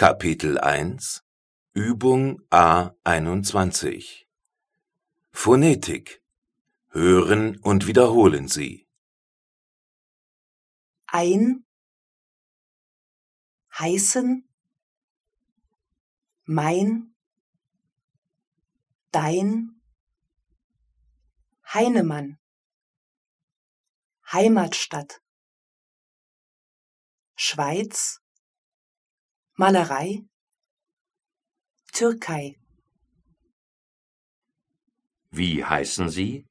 Kapitel 1 Übung A21 Phonetik Hören und wiederholen Sie. Ein heißen mein dein Heinemann Heimatstadt Schweiz Malerei Türkei Wie heißen Sie?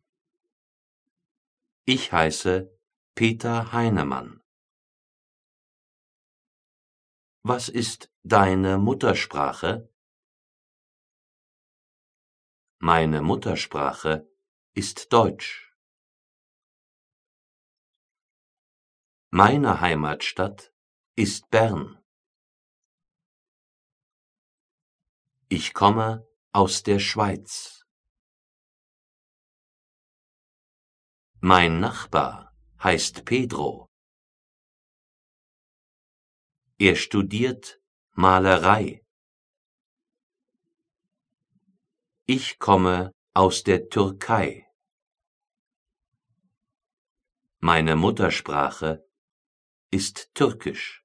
Ich heiße Peter Heinemann. Was ist deine Muttersprache? Meine Muttersprache ist Deutsch. Meine Heimatstadt ist Bern. Ich komme aus der Schweiz. Mein Nachbar heißt Pedro. Er studiert Malerei. Ich komme aus der Türkei. Meine Muttersprache ist Türkisch.